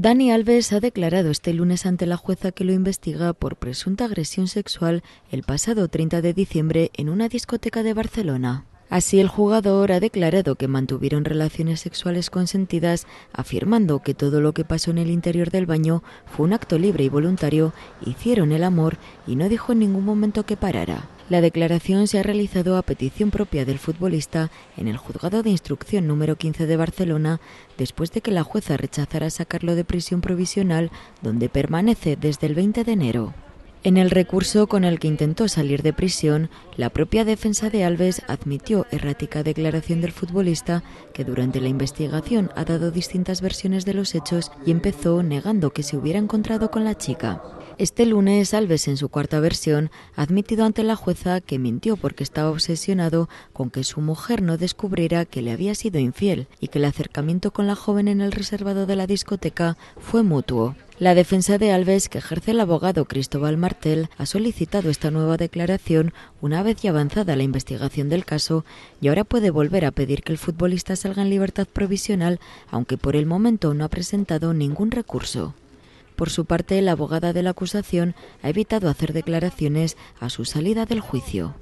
Dani Alves ha declarado este lunes ante la jueza que lo investiga por presunta agresión sexual el pasado 30 de diciembre en una discoteca de Barcelona. Así, el jugador ha declarado que mantuvieron relaciones sexuales consentidas, afirmando que todo lo que pasó en el interior del baño fue un acto libre y voluntario, hicieron el amor y no dijo en ningún momento que parara. La declaración se ha realizado a petición propia del futbolista en el juzgado de instrucción número 15 de Barcelona, después de que la jueza rechazara sacarlo de prisión provisional, donde permanece desde el 20 de enero. En el recurso con el que intentó salir de prisión, la propia defensa de Alves admitió errática declaración del futbolista que durante la investigación ha dado distintas versiones de los hechos y empezó negando que se hubiera encontrado con la chica. Este lunes, Alves, en su cuarta versión, ha admitido ante la jueza que mintió porque estaba obsesionado con que su mujer no descubriera que le había sido infiel y que el acercamiento con la joven en el reservado de la discoteca fue mutuo. La defensa de Alves, que ejerce el abogado Cristóbal Martel, ha solicitado esta nueva declaración una vez ya avanzada la investigación del caso y ahora puede volver a pedir que el futbolista salga en libertad provisional, aunque por el momento no ha presentado ningún recurso. Por su parte, la abogada de la acusación ha evitado hacer declaraciones a su salida del juicio.